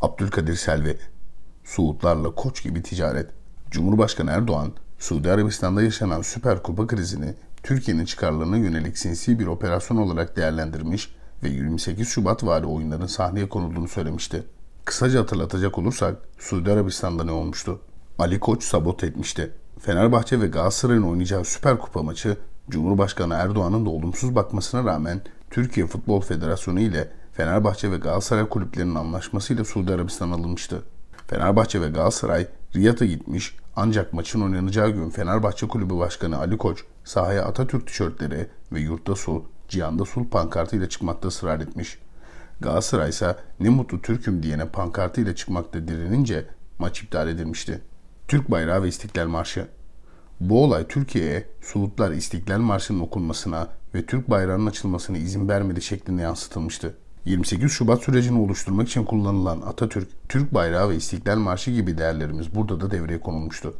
Abdülkadir Selvi, Suudlarla koç gibi ticaret, Cumhurbaşkanı Erdoğan, Suudi Arabistan'da yaşanan Süper Kupa krizini Türkiye'nin çıkarlarına yönelik sinsi bir operasyon olarak değerlendirmiş ve 28 Şubat vari oyunların sahneye konulduğunu söylemişti. Kısaca hatırlatacak olursak Suudi Arabistan'da ne olmuştu? Ali Koç sabot etmişti. Fenerbahçe ve Galatasaray'ın oynayacağı Süper Kupa maçı Cumhurbaşkanı Erdoğan'ın da olumsuz bakmasına rağmen Türkiye Futbol Federasyonu ile Fenerbahçe ve Galatasaray kulüplerinin anlaşmasıyla Suudi Arabistan alınmıştı. Fenerbahçe ve Galatasaray Riyad'a gitmiş ancak maçın oynanacağı gün Fenerbahçe Kulübü Başkanı Ali Koç sahaya Atatürk tişörtleri ve yurtta sul, cihanda sul pankartıyla çıkmakta ısrar etmiş. Galatasaray ise ne mutlu Türk'üm diyene pankartıyla çıkmakta direnince maç iptal edilmişti. Türk bayrağı ve İstiklal Marşı Bu olay Türkiye'ye Sulutlar İstiklal Marşı'nın okunmasına ve Türk bayrağının açılmasına izin vermedi şeklinde yansıtılmıştı. 28 Şubat sürecini oluşturmak için kullanılan Atatürk, Türk bayrağı ve İstiklal Marşı gibi değerlerimiz burada da devreye konulmuştu.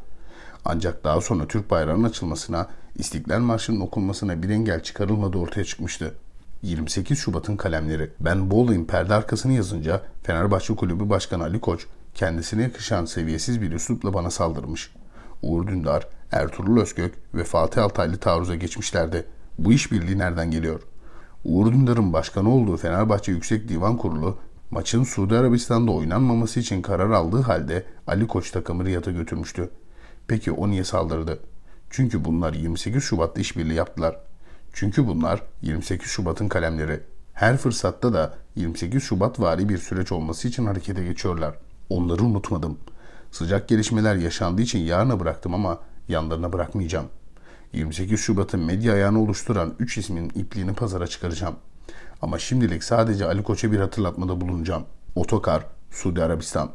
Ancak daha sonra Türk bayrağının açılmasına, İstiklal Marşı'nın okunmasına bir engel çıkarılmadı ortaya çıkmıştı. 28 Şubat'ın kalemleri. Ben Bowling perde arkasını yazınca Fenerbahçe Kulübü Başkanı Ali Koç kendisine yakışan seviyesiz bir üslupla bana saldırmış. Uğur Dündar, Ertuğrul Özgök ve Fatih Altaylı taarruza geçmişlerdi. Bu işbirliği nereden geliyor?'' Uğur Dündar'ın başkanı olduğu Fenerbahçe Yüksek Divan Kurulu maçın Suudi Arabistan'da oynanmaması için karar aldığı halde Ali Koç takımı Riyad'a götürmüştü. Peki o niye saldırdı? Çünkü bunlar 28 Şubat'ta işbirliği yaptılar. Çünkü bunlar 28 Şubat'ın kalemleri. Her fırsatta da 28 Şubat vari bir süreç olması için harekete geçiyorlar. Onları unutmadım. Sıcak gelişmeler yaşandığı için yarına bıraktım ama yanlarına bırakmayacağım. 28 Şubat'ın medya ayağını oluşturan 3 ismin ipliğini pazara çıkaracağım. Ama şimdilik sadece Ali Koç'a bir hatırlatmada bulunacağım. Otokar, Suudi Arabistan.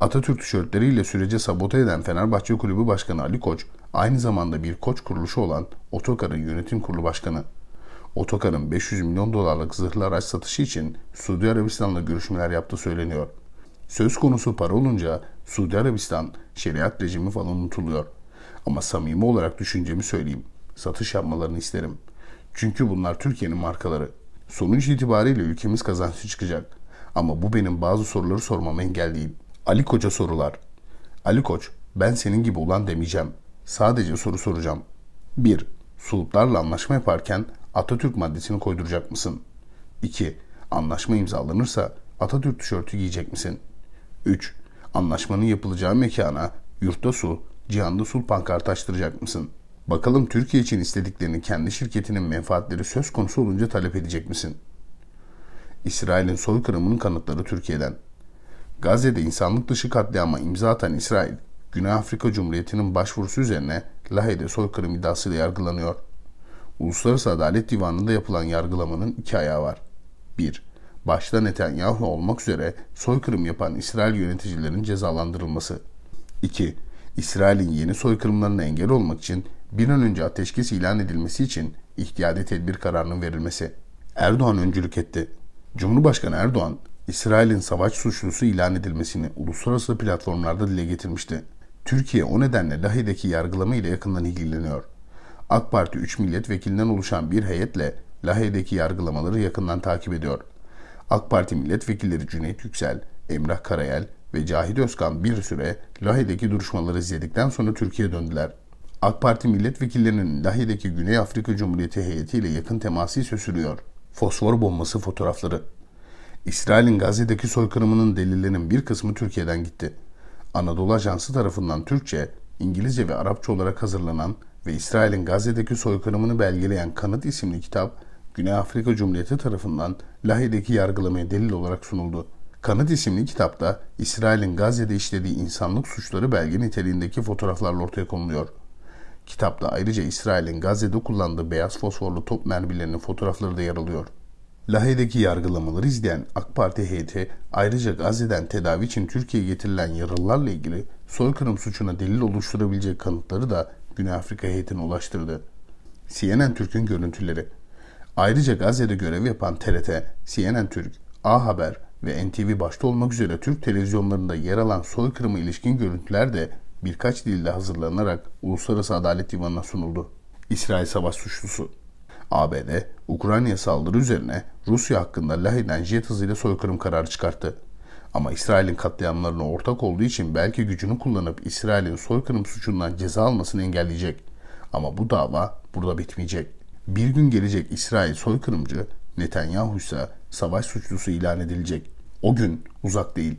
Atatürk tişörtleriyle sürece sabote eden Fenerbahçe Kulübü Başkanı Ali Koç, aynı zamanda bir koç kuruluşu olan Otokar'ın yönetim kurulu başkanı. Otokar'ın 500 milyon dolarlık zırhlı araç satışı için Suudi Arabistan'la görüşmeler yaptığı söyleniyor. Söz konusu para olunca Suudi Arabistan şeriat rejimi falan unutuluyor.'' Ama samimi olarak düşüncemi söyleyeyim. Satış yapmalarını isterim. Çünkü bunlar Türkiye'nin markaları. Sonuç itibariyle ülkemiz kazançlı çıkacak. Ama bu benim bazı soruları sormam engel değil. Ali Koç'a sorular. Ali Koç, ben senin gibi olan demeyeceğim. Sadece soru soracağım. 1. Suluplarla anlaşma yaparken Atatürk maddesini koyduracak mısın? 2. Anlaşma imzalanırsa Atatürk tişörtü giyecek misin? 3. Anlaşmanın yapılacağı mekana, yurtta su, Cihan'da Sulpan kartaştıracak mısın? Bakalım Türkiye için istediklerini kendi şirketinin menfaatleri söz konusu olunca talep edecek misin? İsrail'in soykırımının kanıtları Türkiye'den. Gazze'de insanlık dışı katliama imza atan İsrail, Güney Afrika Cumhuriyeti'nin başvurusu üzerine Lahey'de soykırım iddiasıyla yargılanıyor. Uluslararası Adalet Divanı'nda yapılan yargılamanın iki ayağı var. 1. Başta Netanyahu olmak üzere soykırım yapan İsrail yöneticilerinin cezalandırılması. 2. İsrail'in yeni soykırımlarına engel olmak için bir an önce ateşkes ilan edilmesi için ihtiyadi tedbir kararının verilmesi. Erdoğan öncülük etti. Cumhurbaşkanı Erdoğan, İsrail'in savaş suçlusu ilan edilmesini uluslararası platformlarda dile getirmişti. Türkiye o nedenle Lahey'deki yargılama ile yakından ilgileniyor. AK Parti 3 milletvekilinden oluşan bir heyetle Lahey'deki yargılamaları yakından takip ediyor. AK Parti milletvekilleri Cüneyt Yüksel, Emrah Karayel ve Cahit Özkan bir süre Lahey'deki duruşmaları izledikten sonra Türkiye'ye döndüler. AK Parti milletvekillerinin Lahey'deki Güney Afrika Cumhuriyeti heyetiyle yakın teması ise sürüyor. Fosfor bombası fotoğrafları İsrail'in Gazze'deki soykırımının delillerinin bir kısmı Türkiye'den gitti. Anadolu Ajansı tarafından Türkçe, İngilizce ve Arapça olarak hazırlanan ve İsrail'in Gazze'deki soykırımını belgeleyen Kanıt isimli kitap, Güney Afrika Cumhuriyeti tarafından Lahey'deki yargılamaya delil olarak sunuldu. Kanıt isimli kitapta İsrail'in Gazze'de işlediği insanlık suçları belge niteliğindeki fotoğraflarla ortaya konuluyor. Kitapta ayrıca İsrail'in Gazze'de kullandığı beyaz fosforlu top mermilerinin fotoğrafları da yer alıyor. Lahey'deki yargılamaları izleyen AK Parti heyeti ayrıca Gazze'den tedavi için Türkiye'ye getirilen yaralılarla ilgili soykırım suçuna delil oluşturabilecek kanıtları da Güney Afrika heyetine ulaştırdı. CNN Türk'ün görüntüleri Ayrıca Gazze'de görev yapan TRT, CNN Türk, A Haber, ve NTV başta olmak üzere Türk televizyonlarında yer alan soykırımı ilişkin görüntüler de birkaç dilde hazırlanarak Uluslararası Adalet Divanı'na sunuldu. İsrail savaş suçlusu ABD, Ukrayna saldırı üzerine Rusya hakkında Lahey'den jet hızıyla soykırım kararı çıkarttı. Ama İsrail'in katliamlarına ortak olduğu için belki gücünü kullanıp İsrail'in soykırım suçundan ceza almasını engelleyecek. Ama bu dava burada bitmeyecek. Bir gün gelecek İsrail soykırımcı Netanyahu ise savaş suçlusu ilan edilecek. O gün uzak değil.